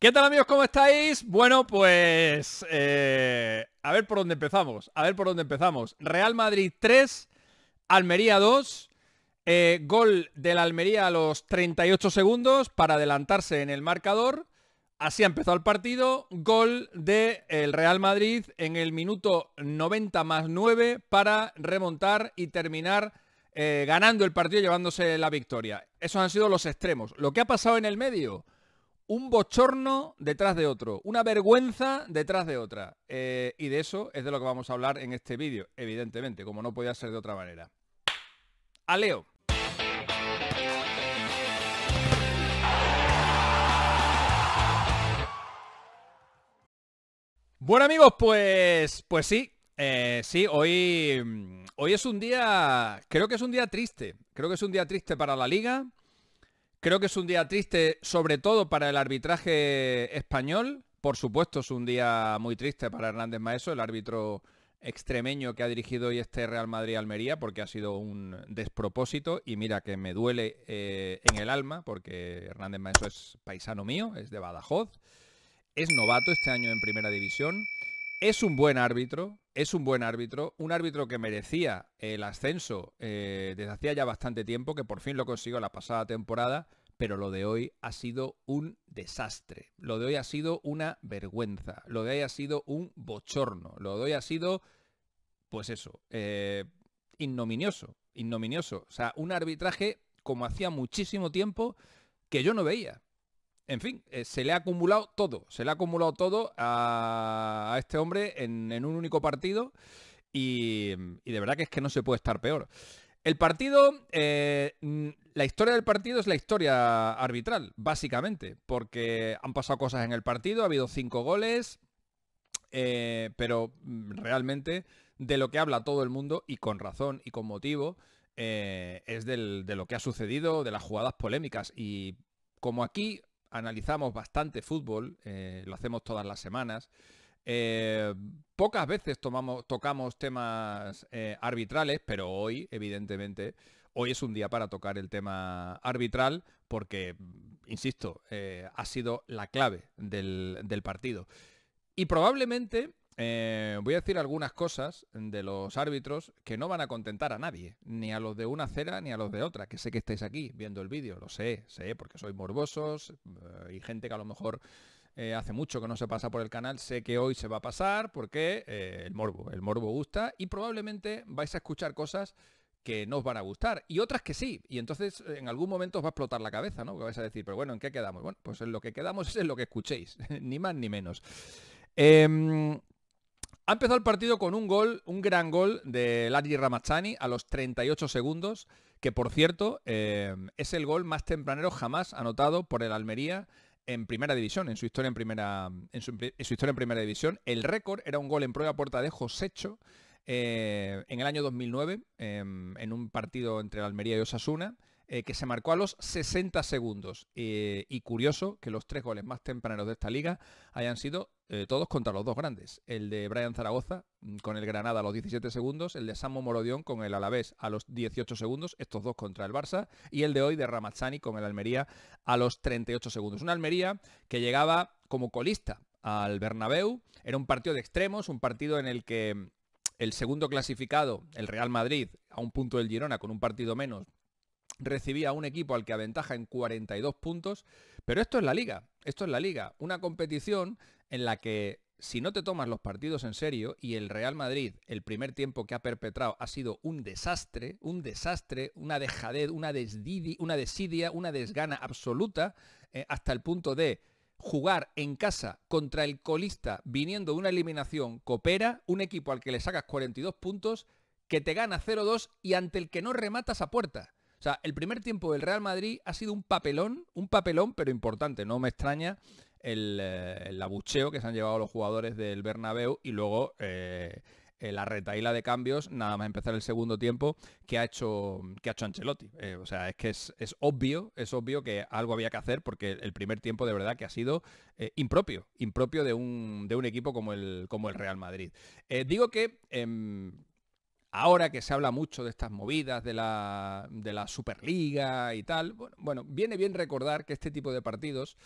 ¿Qué tal amigos? ¿Cómo estáis? Bueno, pues eh, a ver por dónde empezamos. A ver por dónde empezamos. Real Madrid 3, Almería 2. Eh, gol de la Almería a los 38 segundos para adelantarse en el marcador. Así ha empezado el partido. Gol del eh, Real Madrid en el minuto 90 más 9 para remontar y terminar ganando el partido y llevándose la victoria. Esos han sido los extremos. Lo que ha pasado en el medio un bochorno detrás de otro, una vergüenza detrás de otra. Eh, y de eso es de lo que vamos a hablar en este vídeo, evidentemente, como no podía ser de otra manera. A Leo. Bueno amigos, pues, pues sí, eh, sí, hoy, hoy es un día, creo que es un día triste, creo que es un día triste para la liga, Creo que es un día triste, sobre todo para el arbitraje español. Por supuesto, es un día muy triste para Hernández Maeso, el árbitro extremeño que ha dirigido hoy este Real Madrid-Almería, porque ha sido un despropósito. Y mira que me duele eh, en el alma, porque Hernández Maeso es paisano mío, es de Badajoz, es novato este año en Primera División es un buen árbitro, es un buen árbitro, un árbitro que merecía el ascenso eh, desde hacía ya bastante tiempo, que por fin lo consiguió la pasada temporada, pero lo de hoy ha sido un desastre, lo de hoy ha sido una vergüenza, lo de hoy ha sido un bochorno, lo de hoy ha sido, pues eso, innominioso, eh, ignominioso, ignominioso, o sea, un arbitraje como hacía muchísimo tiempo que yo no veía en fin, eh, se le ha acumulado todo, se le ha acumulado todo a, este hombre en, un único partido y, de verdad que es que no se puede estar peor. El partido, eh, mm, la historia del partido es la historia arbitral, básicamente, porque han pasado cosas en el partido, ha habido cinco goles, eh, pero mm, realmente de lo que habla todo el mundo y con razón y con motivo es de lo que ha sucedido, de las jugadas polémicas y como aquí analizamos bastante fútbol, eh, lo hacemos todas las semanas. Eh, pocas veces tomamos, tocamos temas eh, arbitrales, pero hoy, evidentemente, hoy es un día para tocar el tema arbitral porque, insisto, ha sido la clave del partido. Y probablemente eh, voy a decir algunas cosas de los árbitros que no van a contentar a nadie, ni a los de una acera ni a los de otra, que sé que estáis aquí viendo el vídeo, lo sé, sé, porque sois morbosos eh, y gente que a lo mejor eh, hace mucho que no se pasa por el canal, sé que hoy se va a pasar porque el morbo, el morbo gusta y probablemente vais a escuchar cosas que no os van a gustar y otras que sí. Y entonces en algún momento os va a explotar la cabeza, ¿no? vais a decir, pero bueno, ¿en qué quedamos? Bueno, pues en lo que quedamos es en lo que escuchéis, ni más ni menos. Em, ha empezado el partido con un gol, un gran gol de Larry Ramazzani a los 38 segundos, que por cierto eh, es el gol más tempranero jamás anotado por el Almería en primera división, en su historia en primera, su, historia en primera división. El récord era un gol en prueba puerta de Josecho eh, en el año 2009, eh, en un partido entre el Almería y Osasuna. Eh, que se marcó a los 60 segundos. Eh, y curioso que los tres goles más tempranos de esta liga hayan sido eh, todos contra los dos grandes. El de Brian Zaragoza mm, con el Granada a los 17 segundos, el de Samu Morodión con el Alavés a los 18 segundos, estos dos contra el Barça, y el de hoy de Ramazzani con el Almería a los 38 segundos. Una Almería que llegaba como colista al Bernabéu, era un partido de extremos, un partido en el que el segundo clasificado, el Real Madrid, a un punto del Girona con un partido menos, recibía a un equipo al que aventaja en 42 puntos. Pero esto es la liga, esto es la liga, una competición en la que si no te tomas los partidos en serio y el Real Madrid, el primer tiempo que ha perpetrado ha sido un desastre, un desastre, una dejadez, una una desidia, una desgana absoluta, eh, hasta el punto de jugar en casa contra el colista viniendo de una eliminación coopera, un equipo al que le sacas 42 puntos, que te gana 0-2 y ante el que no rematas a puerta. O sea, el primer tiempo del Real Madrid ha sido un papelón, un papelón, pero importante. No me extraña el, eh, abucheo que se han llevado los jugadores del Bernabéu y luego eh, eh, la retaíla de cambios, nada más empezar el segundo tiempo, que ha hecho, que ha hecho Ancelotti. o sea, es que es, obvio, es obvio que algo había que hacer porque el primer tiempo de verdad que ha sido impropio, impropio de un, equipo como el, como el Real Madrid. digo que em, Ahora que se habla mucho de estas movidas de la, Superliga y tal, bueno, viene bien recordar que este tipo de partidos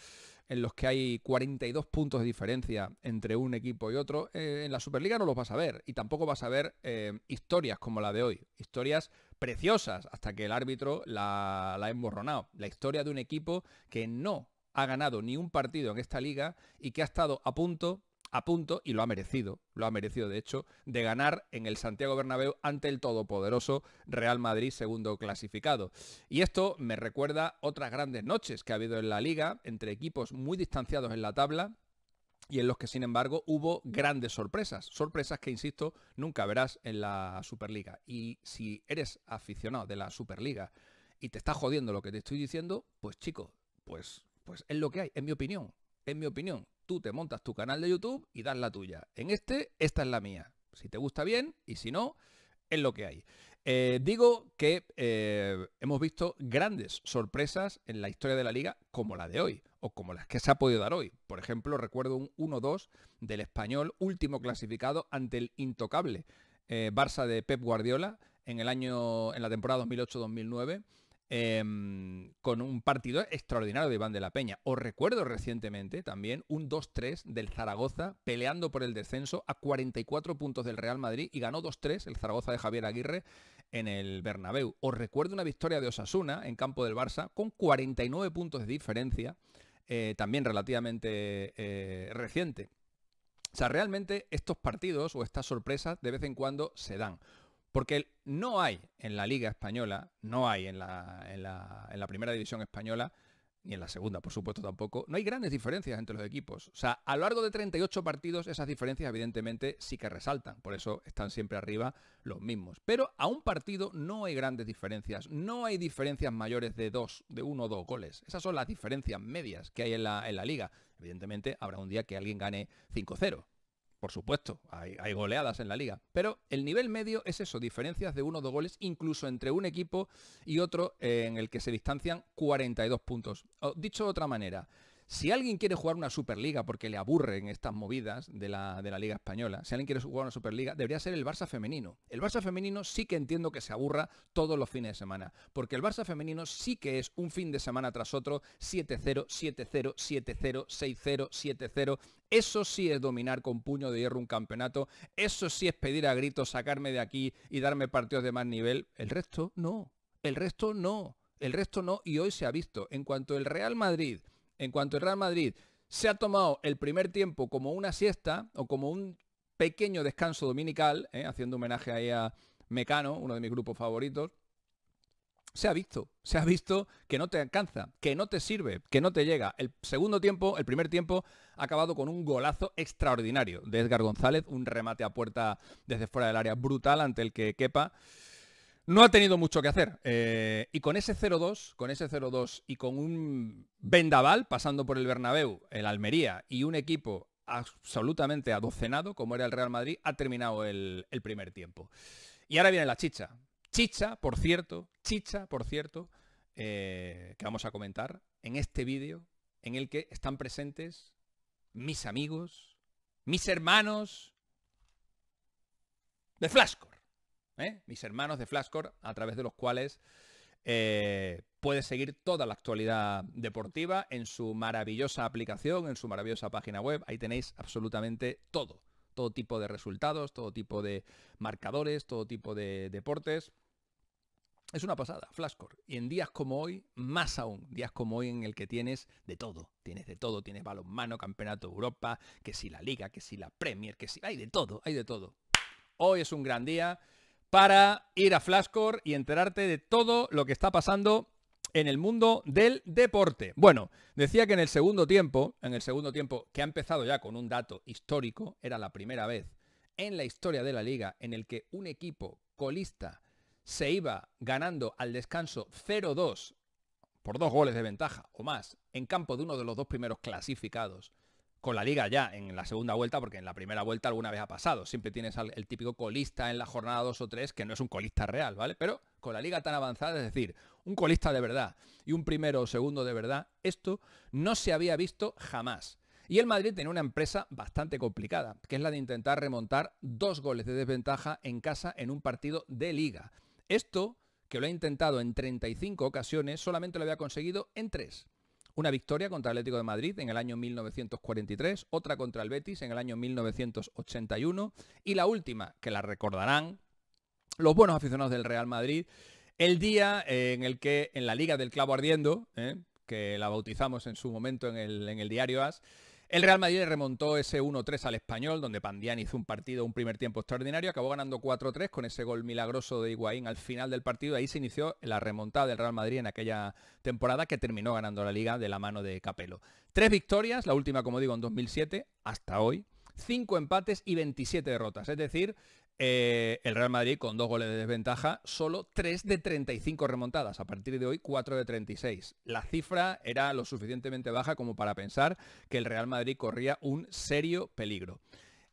en los que hay 42 puntos de diferencia entre un equipo y otro, eh, en la Superliga no los vas a ver y tampoco vas a ver eh, historias como la de hoy, historias preciosas hasta que el árbitro la, la ha emborronado, la historia de un equipo que no ha ganado ni un partido en esta liga y que ha estado a punto a punto y lo ha merecido, lo ha merecido de hecho, de ganar en el Santiago Bernabéu ante el todopoderoso Real Madrid segundo clasificado. Y esto me recuerda otras grandes noches que ha habido en la liga entre equipos muy distanciados en la tabla, y en los que sin embargo hubo grandes sorpresas, sorpresas que insisto nunca verás en la Superliga. Y si eres aficionado de la Superliga y te está jodiendo lo que te estoy diciendo, pues chico, pues pues es lo que hay, en mi opinión, en mi opinión tú te montas tu canal de YouTube y das la tuya. En este, esta es la mía. Si te gusta bien y si no, es lo que hay. Eh, digo que eh, hemos visto grandes sorpresas en la historia de la liga como la de hoy o como las que se ha podido dar hoy. Por ejemplo, recuerdo un 1-2 del español último clasificado ante el intocable eh, Barça de Pep Guardiola en el año en la temporada 2008-2009 Em, con un partido extraordinario de Iván de la Peña. Os recuerdo recientemente también un 2-3 del Zaragoza peleando por el descenso a 44 puntos del Real Madrid y ganó 2-3 el Zaragoza de Javier Aguirre en el Bernabéu. Os recuerdo una victoria de Osasuna en campo del Barça con 49 puntos de diferencia, eh, también relativamente eh, reciente. O sea, realmente estos partidos o estas sorpresas de vez en cuando se dan. Porque no hay en la Liga Española, no hay en la, Primera División Española, ni en la segunda, por supuesto, tampoco, no hay grandes diferencias entre los equipos. O sea, a lo largo de 38 partidos esas diferencias evidentemente sí que resaltan, por eso están siempre arriba los mismos. Pero a un partido no hay grandes diferencias, no hay diferencias mayores de dos, de uno o dos goles. Esas son las diferencias medias que hay en la, en la liga. Evidentemente habrá un día que alguien gane 5-0 por supuesto, hay, goleadas en la liga. Pero el nivel medio es eso, diferencias de uno o dos goles, incluso entre un equipo y otro eh, en el que se distancian 42 puntos. dicho de otra manera, si alguien quiere jugar una Superliga porque le aburren estas movidas de la, de la, Liga Española, si alguien quiere jugar una Superliga, debería ser el Barça femenino. El Barça femenino sí que entiendo que se aburra todos los fines de semana, porque el Barça femenino sí que es un fin de semana tras otro 7-0, 7-0, 7-0, 6-0, 7-0. Eso sí es dominar con puño de hierro un campeonato, eso sí es pedir a gritos sacarme de aquí y darme partidos de más nivel. El resto no, el resto no. El resto no, y hoy se ha visto. En cuanto el Real Madrid en cuanto el Real Madrid se ha tomado el primer tiempo como una siesta o como un pequeño descanso dominical, ¿eh? haciendo homenaje ahí a Mecano, uno de mis grupos favoritos, se ha visto, se ha visto que no te alcanza, que no te sirve, que no te llega. El segundo tiempo, el primer tiempo, ha acabado con un golazo extraordinario de Edgar González, un remate a puerta desde fuera del área brutal ante el que Kepa no ha tenido mucho que hacer. Eh, y con ese 0-2, con ese 0-2 y con un vendaval pasando por el Bernabéu, el Almería y un equipo absolutamente adocenado como era el Real Madrid, ha terminado el, primer tiempo. Y ahora viene la chicha. Chicha, por cierto, chicha, por cierto, eh, que vamos a comentar en este vídeo en el que están presentes mis amigos, mis hermanos de Flasco. ¿eh? mis hermanos de Flashcore, a través de los cuales eh, puedes seguir toda la actualidad deportiva en su maravillosa aplicación, en su maravillosa página web. Ahí tenéis absolutamente todo. Todo tipo de resultados, todo tipo de marcadores, todo tipo de deportes. Es una pasada, Flashcore. Y en días como hoy, más aún, días como hoy en el que tienes de todo. Tienes de todo, tienes balonmano, campeonato de Europa, que si la liga, que si la Premier, que si... Hay de todo, hay de todo. Hoy es un gran día para ir a Flashcore y enterarte de todo lo que está pasando en el mundo del deporte. Bueno, decía que en el segundo tiempo, en el segundo tiempo que ha empezado ya con un dato histórico, era la primera vez en la historia de la liga en el que un equipo colista se iba ganando al descanso 0-2 por dos goles de ventaja o más en campo de uno de los dos primeros clasificados con la liga ya en la segunda vuelta, porque en la primera vuelta alguna vez ha pasado. Siempre tienes al, el típico colista en la jornada 2 o 3, que no es un colista real, ¿vale? Pero con la liga tan avanzada, es decir, un colista de verdad y un primero o segundo de verdad, esto no se había visto jamás. Y el Madrid tiene una empresa bastante complicada, que es la de intentar remontar dos goles de desventaja en casa en un partido de liga. Esto, que lo ha intentado en 35 ocasiones, solamente lo había conseguido en 3. Una victoria contra el Atlético de Madrid en el año 1943, otra contra el Betis en el año 1981 y la última, que la recordarán los buenos aficionados del Real Madrid, el día eh, en el que en la Liga del Clavo Ardiendo, eh, que la bautizamos en su momento en el, en el diario AS, el Real Madrid remontó ese 1-3 al español, donde Pandiani hizo un partido, un primer tiempo extraordinario, acabó ganando 4-3 con ese gol milagroso de Higuaín al final del partido. Ahí se inició la remontada del Real Madrid en aquella temporada que terminó ganando la liga de la mano de Capello. Tres victorias, la última como digo en 2007, hasta hoy. cinco empates y 27 derrotas. Es decir, eh, el Real Madrid con dos goles de desventaja, solo 3 de 35 remontadas. A partir de hoy, 4 de 36. La cifra era lo suficientemente baja como para pensar que el Real Madrid corría un serio peligro.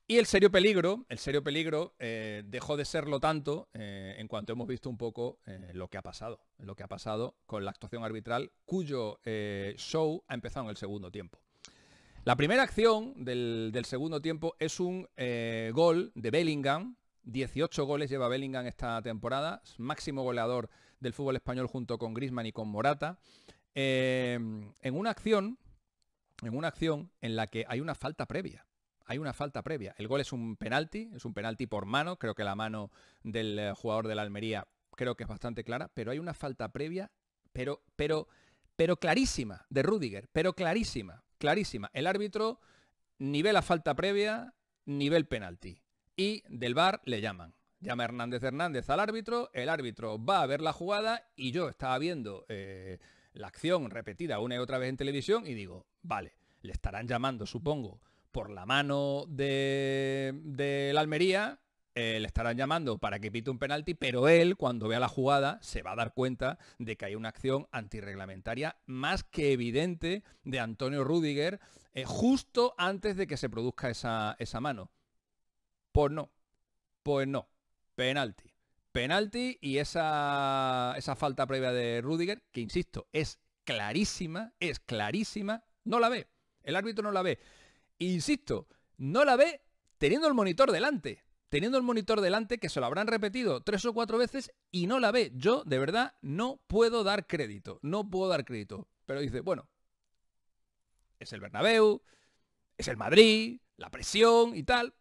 Y el serio peligro, el serio peligro eh, dejó de serlo tanto eh, en cuanto hemos visto un poco lo que ha pasado, lo que ha pasado con la actuación arbitral cuyo show ha empezado en el segundo tiempo. La primera acción del segundo tiempo es un gol de Bellingham 18 goles lleva Bellingham esta temporada, máximo goleador del fútbol español junto con Grisman y con Morata. Em, en una acción, en una acción en la que hay una falta previa. Hay una falta previa. El gol es un penalti, es un penalti por mano. Creo que la mano del eh, jugador de la Almería creo que es bastante clara, pero hay una falta previa, pero, pero, pero clarísima, de Rudiger, pero clarísima, clarísima. El árbitro ve la falta previa, nivel penalti y del bar le llaman. Llama Hernández Hernández al árbitro, el árbitro va a ver la jugada y yo estaba viendo eh, la acción repetida una y otra vez en televisión y digo, vale, le estarán llamando, supongo, por la mano de, la Almería, eh, le estarán llamando para que pite un penalti, pero él, cuando vea la jugada, se va a dar cuenta de que hay una acción antirreglamentaria más que evidente de Antonio Rudiger eh, justo antes de que se produzca esa mano. Pues no, pues no, penalti. Penalti y esa, falta previa de Rudiger, que insisto, es clarísima, es clarísima, no la ve. El árbitro no la ve. Insisto, no la ve teniendo el monitor delante. Teniendo el monitor delante, que se lo habrán repetido tres o cuatro veces y no la ve. Yo, de verdad, no puedo dar crédito. No puedo dar crédito. Pero dice, bueno, es el Bernabéu, es el Madrid, la presión y tal.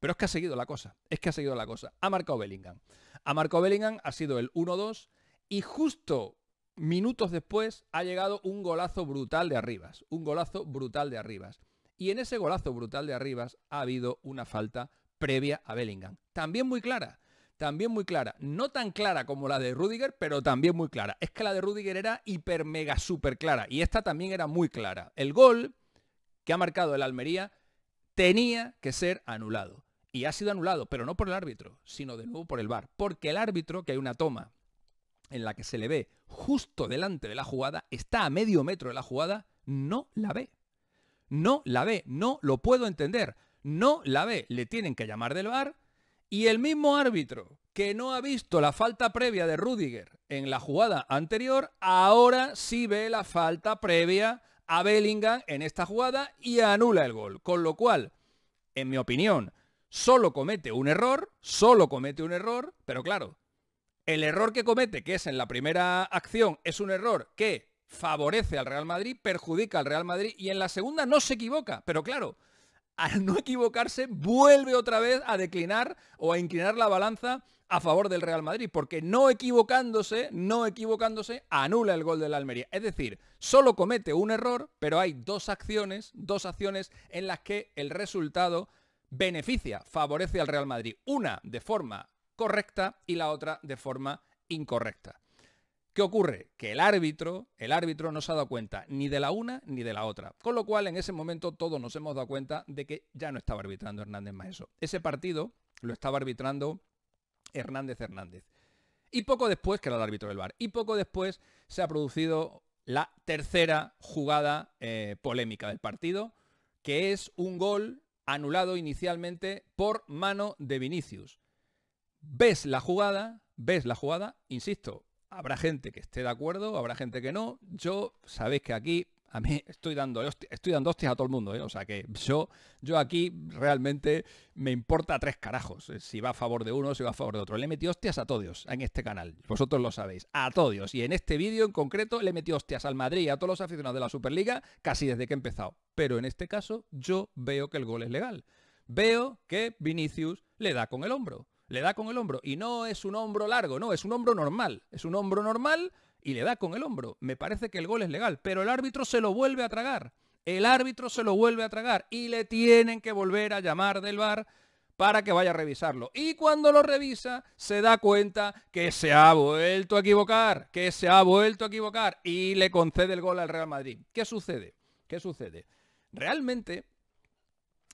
Pero es que ha seguido la cosa, es que ha seguido la cosa. Ha marcado Bellingham. Ha marcado Bellingham, ha sido el 1-2 y justo minutos después ha llegado un golazo brutal de Arribas, un golazo brutal de Arribas. Y en ese golazo brutal de Arribas ha habido una falta previa a Bellingham. También muy clara, también muy clara. No tan clara como la de Rudiger, pero también muy clara. Es que la de Rudiger era hiper mega super clara y esta también era muy clara. El gol que ha marcado el Almería tenía que ser anulado y ha sido anulado, pero no por el árbitro, sino de nuevo por el VAR. Porque el árbitro, que hay una toma en la que se le ve justo delante de la jugada, está a medio metro de la jugada, no la ve. No la ve, no lo puedo entender. No la ve, le tienen que llamar del VAR y el mismo árbitro que no ha visto la falta previa de Rudiger en la jugada anterior, ahora sí ve la falta previa a Bellingham en esta jugada y anula el gol. Con lo cual, en mi opinión, solo comete un error, solo comete un error, pero claro, el error que comete, que es en la primera acción, es un error que favorece al Real Madrid, perjudica al Real Madrid y en la segunda no se equivoca, pero claro, al no equivocarse vuelve otra vez a declinar o a inclinar la balanza a favor del Real Madrid, porque no equivocándose, no equivocándose, anula el gol de la Almería. Es decir, solo comete un error, pero hay dos acciones, dos acciones en las que el resultado beneficia, favorece al Real Madrid, una de forma correcta y la otra de forma incorrecta. ¿Qué ocurre? Que el árbitro, el árbitro no se ha dado cuenta ni de la una ni de la otra. Con lo cual, en ese momento todos nos hemos dado cuenta de que ya no estaba arbitrando Hernández Maeso. Ese partido lo estaba arbitrando Hernández Hernández. Y poco después, que era el árbitro del bar, y poco después se ha producido la tercera jugada eh, polémica del partido, que es un gol anulado inicialmente por mano de Vinicius. Ves la jugada, ves la jugada, insisto, habrá gente que esté de acuerdo, habrá gente que no. Yo sabéis que aquí a mí estoy dando, estoy dando hostias a todo el mundo, ¿eh? O sea que yo, yo aquí realmente me importa tres carajos. ¿eh? Si va a favor de uno, si va a favor de otro. Le metido hostias a todos en este canal. Vosotros lo sabéis. A todos. Y en este vídeo en concreto le metido hostias al Madrid y a todos los aficionados de la Superliga casi desde que he empezado. Pero en este caso yo veo que el gol es legal. Veo que Vinicius le da con el hombro. Le da con el hombro. Y no es un hombro largo, no, es un hombro normal. Es un hombro normal y le da con el hombro. Me parece que el gol es legal, pero el árbitro se lo vuelve a tragar. El árbitro se lo vuelve a tragar y le tienen que volver a llamar del bar para que vaya a revisarlo. Y cuando lo revisa, se da cuenta que se ha vuelto a equivocar, que se ha vuelto a equivocar y le concede el gol al Real Madrid. ¿Qué sucede? ¿Qué sucede? Realmente,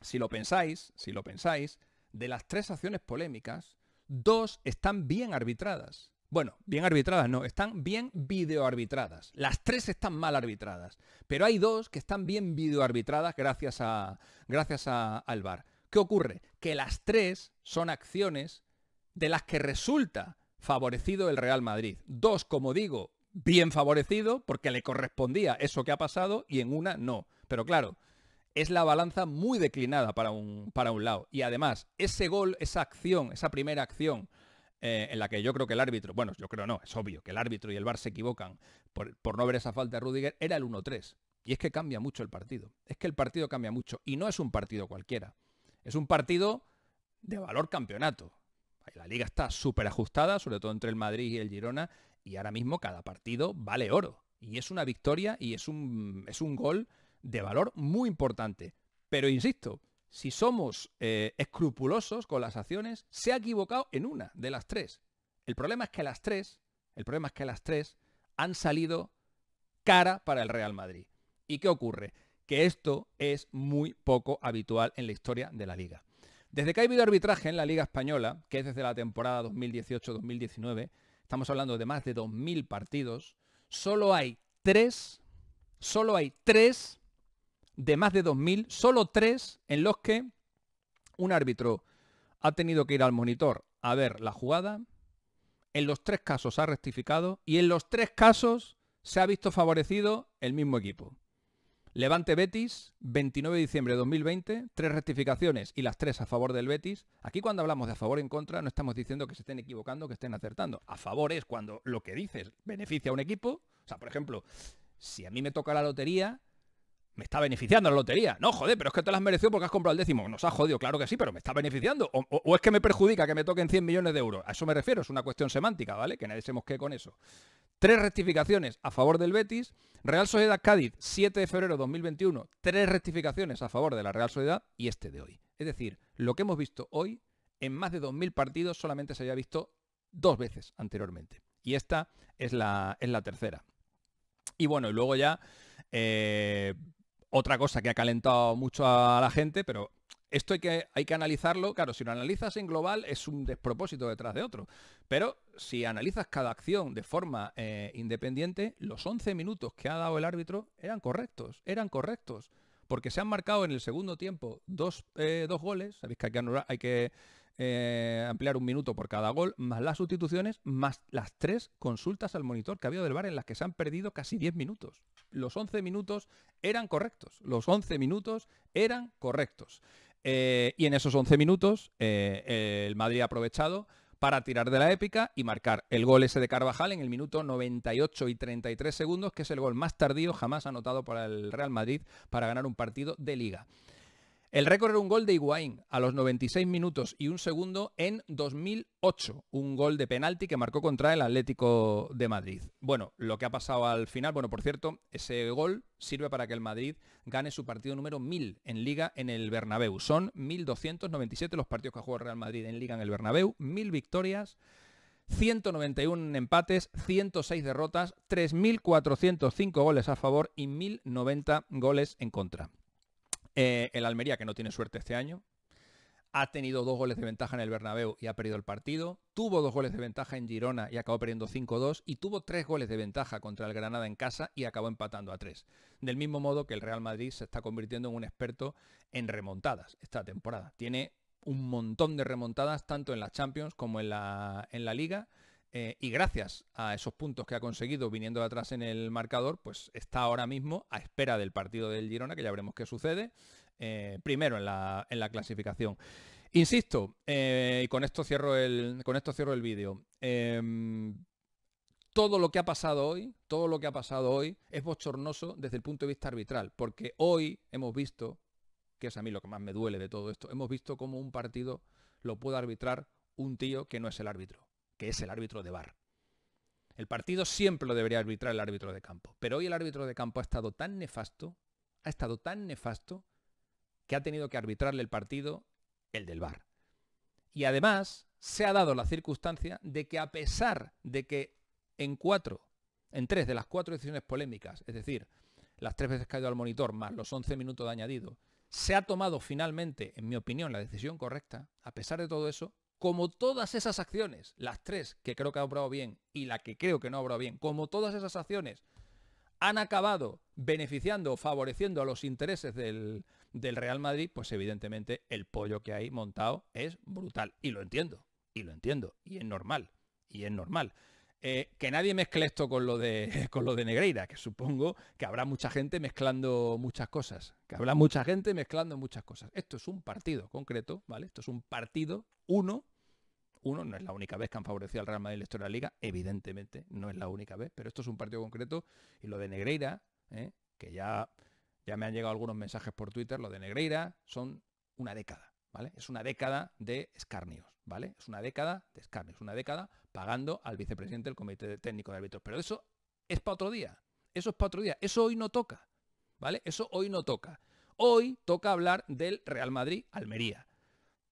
si lo pensáis, si lo pensáis, de las tres acciones polémicas, dos están bien arbitradas. Bueno, bien arbitradas no, están bien videoarbitradas. Las tres están mal arbitradas, pero hay dos que están bien videoarbitradas gracias, a, gracias a, al VAR. ¿Qué ocurre? Que las tres son acciones de las que resulta favorecido el Real Madrid. Dos, como digo, bien favorecido porque le correspondía eso que ha pasado y en una no. Pero claro, es la balanza muy declinada para un, para un lado. Y además, ese gol, esa acción, esa primera acción eh, en la que yo creo que el árbitro, bueno, yo creo no, es obvio que el árbitro y el VAR se equivocan por, no ver esa falta de Rudiger, era el 1-3. Y es que cambia mucho el partido. Es que el partido cambia mucho. Y no es un partido cualquiera. Es un partido de valor campeonato. La liga está súper ajustada, sobre todo entre el Madrid y el Girona. Y ahora mismo cada partido vale oro. Y es una victoria y es un, es un gol de valor muy importante. Pero insisto, si somos eh, escrupulosos con las acciones, se ha equivocado en una de las tres. El problema es que las tres, el problema es que las tres han salido cara para el Real Madrid. ¿Y qué ocurre? Que esto es muy poco habitual en la historia de la liga. Desde que ha habido arbitraje en la Liga Española, que es desde la temporada 2018-2019, estamos hablando de más de 2.000 partidos, solo hay tres, solo hay tres de más de 2.000, solo tres en los que un árbitro ha tenido que ir al monitor a ver la jugada, en los tres casos ha rectificado y en los tres casos se ha visto favorecido el mismo equipo. Levante Betis, 29 de diciembre de 2020, tres rectificaciones y las tres a favor del Betis. Aquí cuando hablamos de a favor en contra no estamos diciendo que se estén equivocando, que estén acertando. A favor es cuando lo que dices beneficia a un equipo. O sea, por ejemplo, si a mí me toca la lotería, me está beneficiando la lotería. No, joder, pero es que te las mereció porque has comprado el décimo. Nos ha jodido, claro que sí, pero me está beneficiando. O, es que me perjudica que me toquen 100 millones de euros. A eso me refiero, es una cuestión semántica, ¿vale? Que nadie se mosquee con eso. Tres rectificaciones a favor del Betis. Real Sociedad Cádiz, 7 de febrero de 2021. Tres rectificaciones a favor de la Real Sociedad y este de hoy. Es decir, lo que hemos visto hoy, en más de 2.000 partidos solamente se había visto dos veces anteriormente. Y esta es la, la tercera. Y bueno, y luego ya... Eh, otra cosa que ha calentado mucho a la gente, pero esto hay que, hay que analizarlo. Claro, si lo analizas en global es un despropósito detrás de otro. Pero si analizas cada acción de forma eh, independiente, los 11 minutos que ha dado el árbitro eran correctos, eran correctos. Porque se han marcado en el segundo tiempo dos, eh, dos goles. Sabéis que hay que, hay que eh, ampliar un minuto por cada gol, más las sustituciones, más las tres consultas al monitor que ha habido del bar en las que se han perdido casi 10 minutos. Los 11 minutos eran correctos. Los 11 minutos eran correctos. Eh, y en esos 11 minutos eh, el Madrid ha aprovechado para tirar de la épica y marcar el gol ese de Carvajal en el minuto 98 y 33 segundos, que es el gol más tardío jamás anotado por el Real Madrid para ganar un partido de liga. El récord era un gol de Higuaín a los 96 minutos y un segundo en 2008, un gol de penalti que marcó contra el Atlético de Madrid. Bueno, lo que ha pasado al final, bueno, por cierto, ese gol sirve para que el Madrid gane su partido número 1000 en Liga en el Bernabéu. Son 1297 los partidos que ha jugado Real Madrid en Liga en el Bernabéu, 1000 victorias. 191 empates, 106 derrotas, 3.405 goles a favor y 1.090 goles en contra. Eh, el Almería, que no tiene suerte este año, ha tenido dos goles de ventaja en el Bernabéu y ha perdido el partido. Tuvo dos goles de ventaja en Girona y acabó perdiendo 5-2. Y tuvo tres goles de ventaja contra el Granada en casa y acabó empatando a tres. Del mismo modo que el Real Madrid se está convirtiendo en un experto en remontadas esta temporada. Tiene un montón de remontadas tanto en la Champions como en la, en la Liga eh, y gracias a esos puntos que ha conseguido viniendo de atrás en el marcador, pues está ahora mismo a espera del partido del Girona, que ya veremos qué sucede, eh, primero en la, clasificación. Insisto, eh, y con esto cierro el, con esto cierro el vídeo. Em, todo lo que ha pasado hoy, todo lo que ha pasado hoy es bochornoso desde el punto de vista arbitral, porque hoy hemos visto, que es a mí lo que más me duele de todo esto, hemos visto cómo un partido lo puede arbitrar un tío que no es el árbitro que es el árbitro de VAR. El partido siempre lo debería arbitrar el árbitro de campo, pero hoy el árbitro de campo ha estado tan nefasto, ha estado tan nefasto, que ha tenido que arbitrarle el partido el del bar. Y además se ha dado la circunstancia de que a pesar de que en cuatro, en tres de las cuatro decisiones polémicas, es decir, las tres veces caído al monitor más los 11 minutos de añadido, se ha tomado finalmente, en mi opinión, la decisión correcta, a pesar de todo eso, como todas esas acciones, las tres que creo que ha obrado bien y la que creo que no ha obrado bien, como todas esas acciones han acabado beneficiando o favoreciendo a los intereses del, del, Real Madrid, pues evidentemente el pollo que hay montado es brutal. Y lo entiendo, y lo entiendo, y es normal, y es normal. Eh, que nadie mezcle esto con lo, de, con lo de Negreira, que supongo que habrá mucha gente mezclando muchas cosas. Que habrá mucha gente mezclando muchas cosas. Esto es un partido concreto, ¿vale? Esto es un partido, uno, uno, no es la única vez que han favorecido al Real Madrid de la Liga, evidentemente, no es la única vez, pero esto es un partido concreto. Y lo de Negreira, ¿eh? que ya, ya me han llegado algunos mensajes por Twitter, lo de Negreira son una década, ¿vale? Es una década de escarnios. ¿vale? Es una década de escarnio, es una década pagando al vicepresidente del Comité Técnico de Árbitros. Pero eso es para otro día, eso es para otro día, eso hoy no toca, ¿vale? Eso hoy no toca. Hoy toca hablar del Real Madrid-Almería.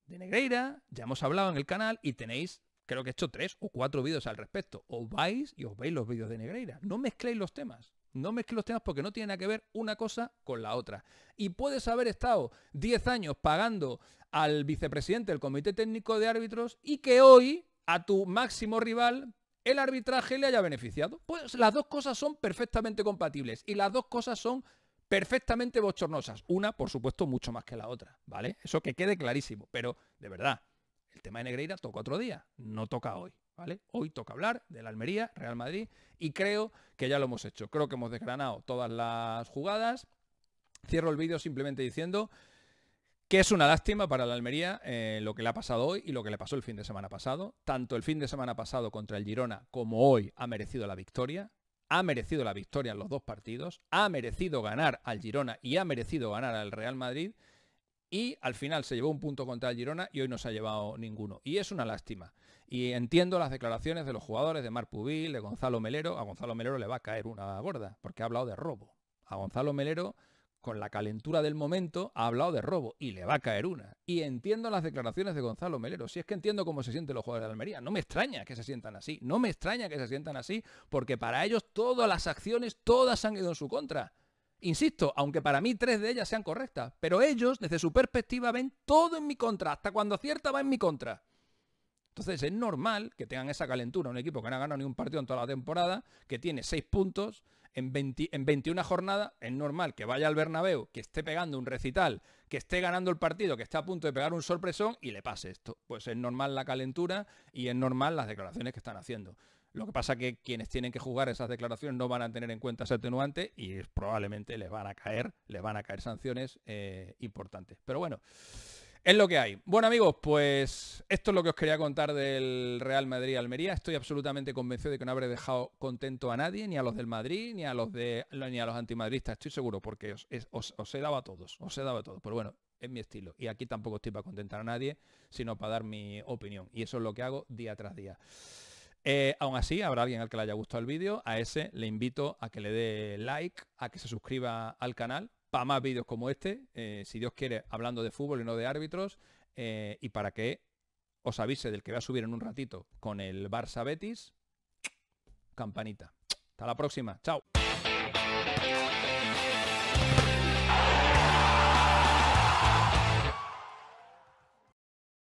De Negreira, ya hemos hablado en el canal y tenéis, creo que he hecho tres o cuatro vídeos al respecto. Os vais y os veis los vídeos de Negreira. No mezcléis los temas. No mezcles los temas porque no tiene nada que ver una cosa con la otra. Y puedes haber estado 10 años pagando al vicepresidente del Comité Técnico de Árbitros y que hoy a tu máximo rival el arbitraje le haya beneficiado. Pues las dos cosas son perfectamente compatibles y las dos cosas son perfectamente bochornosas. Una, por supuesto, mucho más que la otra, ¿vale? Eso que quede clarísimo. Pero, de verdad, el tema de Negreira toca otro día, no toca hoy. Hoy toca hablar del Almería, Real Madrid, y creo que ya lo hemos hecho. Creo que hemos desgranado todas las jugadas. Cierro el vídeo simplemente diciendo que es una lástima para la Almería eh, lo que le ha pasado hoy y lo que le pasó el fin de semana pasado. Tanto el fin de semana pasado contra el Girona como hoy ha merecido la victoria. Ha merecido la victoria en los dos partidos. Ha merecido ganar al Girona y ha merecido ganar al Real Madrid. Y al final se llevó un punto contra el Girona y hoy no se ha llevado ninguno. Y es una lástima. Y entiendo las declaraciones de los jugadores de Marc Pubil, de Gonzalo Melero. A Gonzalo Melero le va a caer una gorda, porque ha hablado de robo. A Gonzalo Melero, con la calentura del momento, ha hablado de robo y le va a caer una. Y entiendo las declaraciones de Gonzalo Melero. Si es que entiendo cómo se sienten los jugadores de Almería. No me extraña que se sientan así. No me extraña que se sientan así, porque para ellos todas las acciones, todas han ido en su contra. Insisto, aunque para mí tres de ellas sean correctas, pero ellos, desde su perspectiva, ven todo en mi contra, hasta cuando acierta va en mi contra. Entonces es normal que tengan esa calentura un equipo que no ha ganado ni un partido en toda la temporada, que tiene seis puntos en, 21 jornadas, es normal que vaya al Bernabéu, que esté pegando un recital, que esté ganando el partido, que esté a punto de pegar un sorpresón y le pase esto. Pues es normal la calentura y es normal las declaraciones que están haciendo. Lo que pasa es que quienes tienen que jugar esas declaraciones no van a tener en cuenta ese atenuante y probablemente les van a caer, les van a caer sanciones eh, importantes. Pero bueno, es lo que hay. Bueno amigos, pues esto es lo que os quería contar del Real Madrid-Almería. Estoy absolutamente convencido de que no habré dejado contento a nadie, ni a los del Madrid, ni a los de ni a los antimadridistas, estoy seguro, porque os, he dado a todos, os he dado a todos. Pero bueno, es mi estilo. Y aquí tampoco estoy para contentar a nadie, sino para dar mi opinión. Y eso es lo que hago día tras día. Eh, aún así, habrá alguien al que le haya gustado el vídeo. A ese le invito a que le dé like, a que se suscriba al canal, para más vídeos como este, eh, si Dios quiere, hablando de fútbol y no de árbitros, eh, y para que os avise del que va a subir en un ratito con el Barça Betis, campanita. Hasta la próxima, chao.